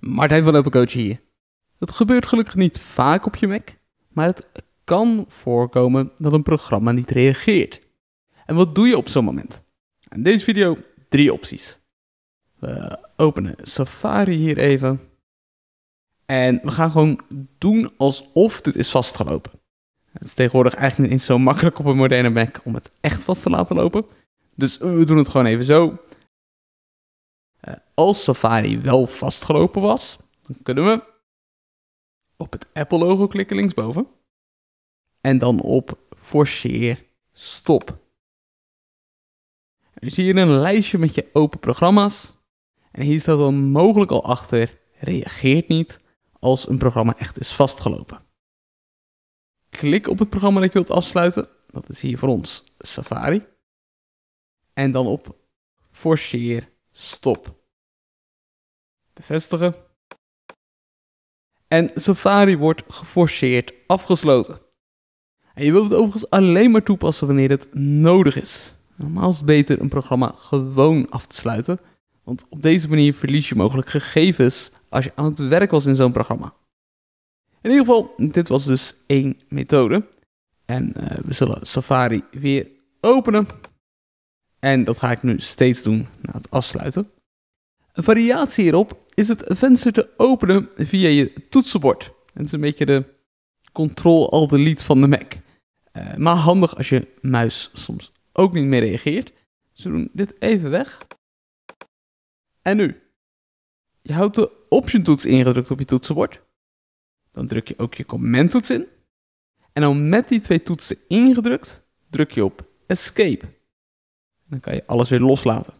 Martijn van Opencoach hier. Dat gebeurt gelukkig niet vaak op je Mac, maar het kan voorkomen dat een programma niet reageert. En wat doe je op zo'n moment? In deze video drie opties. We openen Safari hier even. En we gaan gewoon doen alsof dit is vastgelopen. Het is tegenwoordig eigenlijk niet zo makkelijk op een moderne Mac om het echt vast te laten lopen. Dus we doen het gewoon even zo als Safari wel vastgelopen was, dan kunnen we op het Apple-logo klikken linksboven. En dan op forceer stop. En dan dus zie je een lijstje met je open programma's. En hier staat dan mogelijk al achter, reageert niet als een programma echt is vastgelopen. Klik op het programma dat je wilt afsluiten. Dat is hier voor ons Safari. En dan op forceer stop bevestigen. En Safari wordt geforceerd afgesloten. En je wilt het overigens alleen maar toepassen wanneer het nodig is. Normaal is het beter een programma gewoon af te sluiten, want op deze manier verlies je mogelijk gegevens als je aan het werk was in zo'n programma. In ieder geval, dit was dus één methode. En eh, we zullen Safari weer openen. En dat ga ik nu steeds doen na het afsluiten. Een variatie hierop is het venster te openen via je toetsenbord. Het is een beetje de control alt delete van de Mac. Eh, maar handig als je muis soms ook niet meer reageert. Dus we doen dit even weg. En nu. Je houdt de Option-toets ingedrukt op je toetsenbord. Dan druk je ook je Command-toets in. En dan met die twee toetsen ingedrukt, druk je op Escape. dan kan je alles weer loslaten.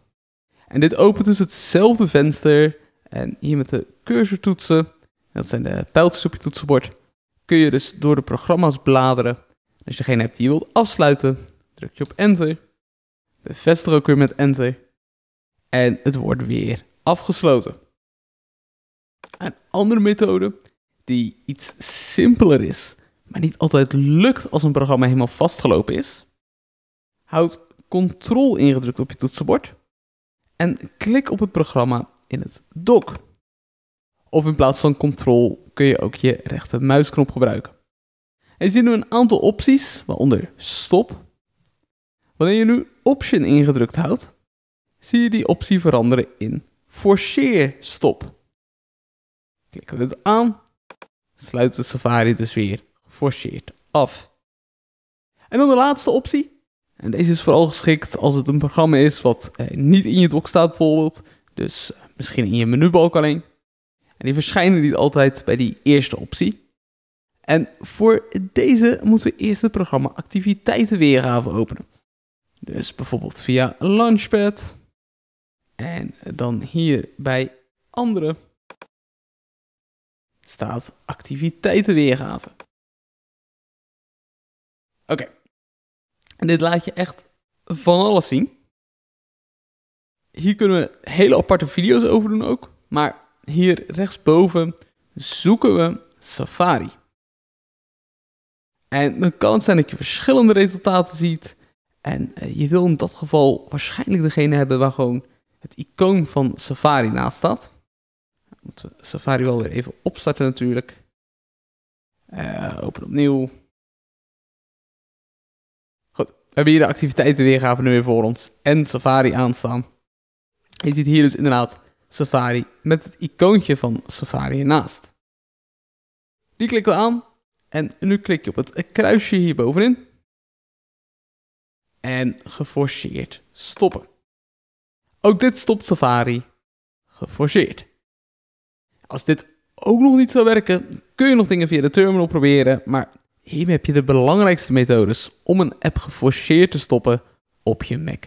En dit opent dus hetzelfde venster. En hier met de cursortoetsen, dat zijn de pijltjes op je toetsenbord, kun je dus door de programma's bladeren. Als je geen hebt die je wilt afsluiten, druk je op enter. Bevestig ook weer met enter. En het wordt weer afgesloten. Een andere methode die iets simpeler is, maar niet altijd lukt als een programma helemaal vastgelopen is. Houd Ctrl ingedrukt op je toetsenbord en klik op het programma in het dock. Of in plaats van Ctrl kun je ook je rechte muisknop gebruiken. Er ziet nu een aantal opties, waaronder stop. Wanneer je nu option ingedrukt houdt, zie je die optie veranderen in forceer stop. Klikken we het aan, sluit de Safari dus weer geforceerd af. En dan de laatste optie, en deze is vooral geschikt als het een programma is wat eh, niet in je doc staat bijvoorbeeld. Dus eh, misschien in je menubalk alleen. En die verschijnen niet altijd bij die eerste optie. En voor deze moeten we eerst het programma activiteitenweergave openen. Dus bijvoorbeeld via Launchpad. En dan hier bij andere staat activiteitenweergave. Oké, dit laat je echt van alles zien. Hier kunnen we hele aparte video's over doen ook. Maar hier rechtsboven zoeken we Safari. En dan kan het zijn dat je verschillende resultaten ziet. En eh, je wil in dat geval waarschijnlijk degene hebben waar gewoon het icoon van Safari naast staat. Dan moeten we Safari wel weer even opstarten natuurlijk. Eh, open opnieuw hebben hier de activiteiten weergaven nu weer voor ons en Safari aanstaan. Je ziet hier dus inderdaad Safari met het icoontje van Safari ernaast. Die klikken we aan en nu klik je op het kruisje hierbovenin. En geforceerd stoppen. Ook dit stopt Safari geforceerd. Als dit ook nog niet zou werken, kun je nog dingen via de terminal proberen, maar Hiermee heb je de belangrijkste methodes om een app geforceerd te stoppen op je Mac.